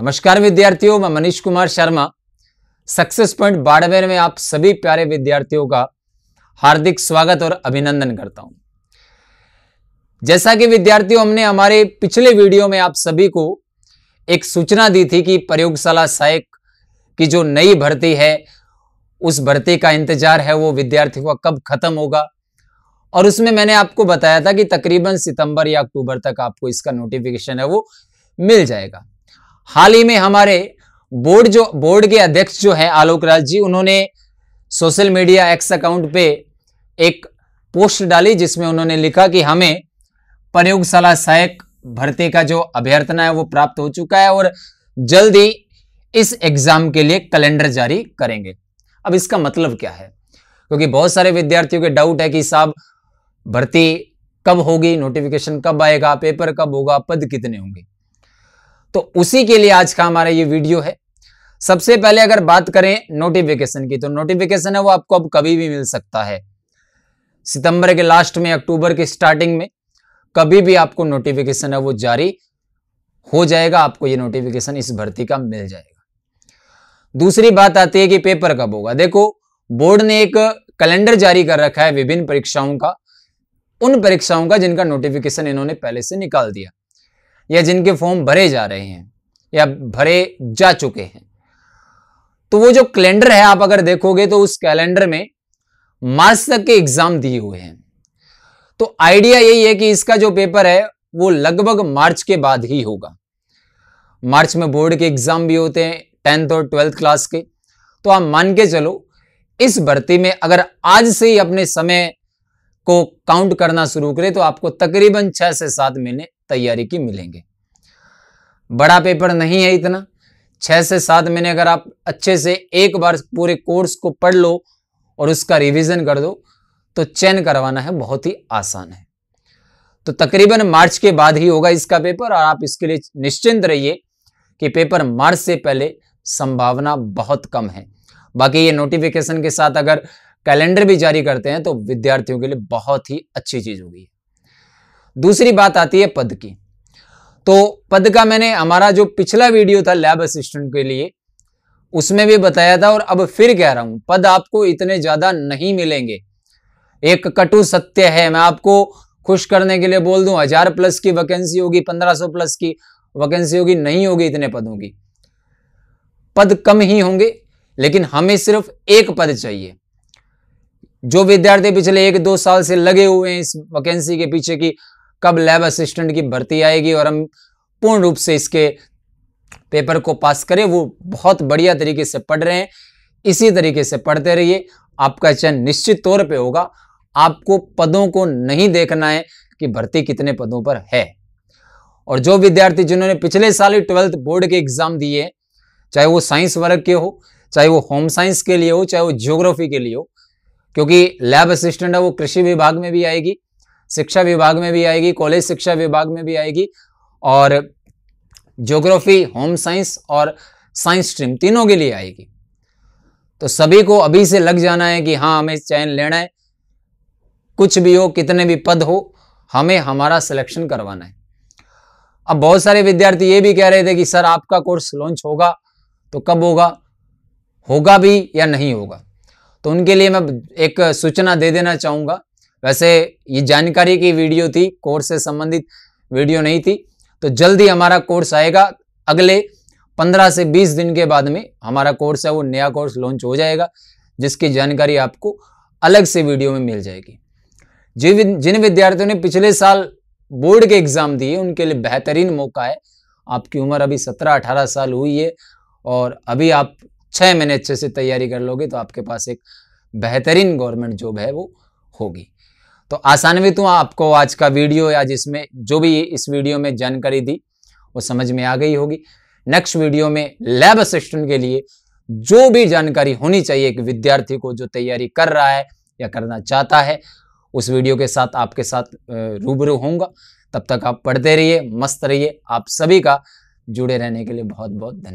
नमस्कार विद्यार्थियों मैं मनीष कुमार शर्मा सक्सेस पॉइंट बाड़मेर में आप सभी प्यारे विद्यार्थियों का हार्दिक स्वागत और अभिनंदन करता हूं जैसा कि विद्यार्थियों हमने हमारे पिछले वीडियो में आप सभी को एक सूचना दी थी कि प्रयोगशाला सहायक की जो नई भर्ती है उस भर्ती का इंतजार है वो विद्यार्थियों का कब खत्म होगा और उसमें मैंने आपको बताया था कि तकरीबन सितंबर या अक्टूबर तक आपको इसका नोटिफिकेशन है वो मिल जाएगा हाल ही में हमारे बोर्ड जो बोर्ड के अध्यक्ष जो है आलोक राज जी उन्होंने सोशल मीडिया एक्स अकाउंट पे एक पोस्ट डाली जिसमें उन्होंने लिखा कि हमें प्रयोगशाला सहायक भर्ती का जो अभ्यर्थना है वो प्राप्त हो चुका है और जल्द ही इस एग्जाम के लिए कैलेंडर जारी करेंगे अब इसका मतलब क्या है क्योंकि बहुत सारे विद्यार्थियों के डाउट है कि साहब भर्ती कब होगी नोटिफिकेशन कब आएगा पेपर कब होगा पद कितने होंगे तो उसी के लिए आज का हमारा ये वीडियो है सबसे पहले अगर बात करें नोटिफिकेशन की तो नोटिफिकेशन है वो आपको अब कभी भी मिल सकता है सितंबर के लास्ट में अक्टूबर के स्टार्टिंग में कभी भी आपको नोटिफिकेशन है वो जारी हो जाएगा आपको ये नोटिफिकेशन इस भर्ती का मिल जाएगा दूसरी बात आती है कि पेपर कब होगा देखो बोर्ड ने एक कैलेंडर जारी कर रखा है विभिन्न परीक्षाओं का उन परीक्षाओं का जिनका नोटिफिकेशन इन्होंने पहले से निकाल दिया या जिनके फॉर्म भरे जा रहे हैं या भरे जा चुके हैं तो वो जो कैलेंडर है आप अगर देखोगे तो उस कैलेंडर में मार्च तक के एग्जाम दिए हुए हैं तो आइडिया यही है कि इसका जो पेपर है वो लगभग मार्च के बाद ही होगा मार्च में बोर्ड के एग्जाम भी होते हैं टेंथ और ट्वेल्थ क्लास के तो आप मान के चलो इस भर्ती में अगर आज से ही अपने समय को काउंट करना शुरू करें तो आपको तकरीबन छह से सात महीने तैयारी की मिलेंगे बड़ा पेपर नहीं है इतना छः से सात महीने अगर आप अच्छे से एक बार पूरे कोर्स को पढ़ लो और उसका रिवीजन कर दो तो चयन करवाना है बहुत ही आसान है तो तकरीबन मार्च के बाद ही होगा इसका पेपर और आप इसके लिए निश्चिंत रहिए कि पेपर मार्च से पहले संभावना बहुत कम है बाकी ये नोटिफिकेशन के साथ अगर कैलेंडर भी जारी करते हैं तो विद्यार्थियों के लिए बहुत ही अच्छी चीज़ होगी दूसरी बात आती है पद की तो पद का मैंने हमारा जो पिछला वीडियो था लैब असिस्टेंट के लिए उसमें भी बताया था और अब फिर कह रहा हूं पद आपको इतने ज्यादा नहीं मिलेंगे एक कटु सत्य है मैं आपको खुश करने के लिए बोल दूं हजार प्लस की वैकेंसी होगी पंद्रह सौ प्लस की वैकेंसी होगी नहीं होगी इतने पदों की पद कम ही होंगे लेकिन हमें सिर्फ एक पद चाहिए जो विद्यार्थी पिछले एक दो साल से लगे हुए हैं इस वैकेंसी के पीछे की कब लैब असिस्टेंट की भर्ती आएगी और हम पूर्ण रूप से इसके पेपर को पास करें वो बहुत बढ़िया तरीके से पढ़ रहे हैं इसी तरीके से पढ़ते रहिए आपका चयन निश्चित तौर पे होगा आपको पदों को नहीं देखना है कि भर्ती कितने पदों पर है और जो विद्यार्थी जिन्होंने पिछले साल ही ट्वेल्थ बोर्ड के एग्जाम दिए चाहे वो साइंस वर्ग के हो चाहे वो होम साइंस के लिए हो चाहे वो जियोग्राफी के लिए हो क्योंकि लैब असिस्टेंट है वो कृषि विभाग में भी आएगी शिक्षा विभाग में भी आएगी कॉलेज शिक्षा विभाग में भी आएगी और ज्योग्राफी होम साइंस और साइंस स्ट्रीम तीनों के लिए आएगी तो सभी को अभी से लग जाना है कि हाँ हमें चयन लेना है कुछ भी हो कितने भी पद हो हमें हमारा सिलेक्शन करवाना है अब बहुत सारे विद्यार्थी ये भी कह रहे थे कि सर आपका कोर्स लॉन्च होगा तो कब होगा होगा भी या नहीं होगा तो उनके लिए मैं एक सूचना दे देना चाहूँगा वैसे ये जानकारी की वीडियो थी कोर्स से संबंधित वीडियो नहीं थी तो जल्दी हमारा कोर्स आएगा अगले 15 से 20 दिन के बाद में हमारा कोर्स है वो नया कोर्स लॉन्च हो जाएगा जिसकी जानकारी आपको अलग से वीडियो में मिल जाएगी जिन विद्यार्थियों ने पिछले साल बोर्ड के एग्ज़ाम दिए उनके लिए बेहतरीन मौका है आपकी उम्र अभी सत्रह अठारह साल हुई है और अभी आप छः महीने अच्छे से तैयारी कर लोगे तो आपके पास एक बेहतरीन गवर्नमेंट जॉब है वो होगी तो आसानवित तो हूँ आपको आज का वीडियो या जिसमें जो भी इस वीडियो में जानकारी दी वो समझ में आ गई होगी नेक्स्ट वीडियो में लैब असिस्टेंट के लिए जो भी जानकारी होनी चाहिए एक विद्यार्थी को जो तैयारी कर रहा है या करना चाहता है उस वीडियो के साथ आपके साथ रूबरू होऊंगा तब तक आप पढ़ते रहिए मस्त रहिए आप सभी का जुड़े रहने के लिए बहुत बहुत धन्यवाद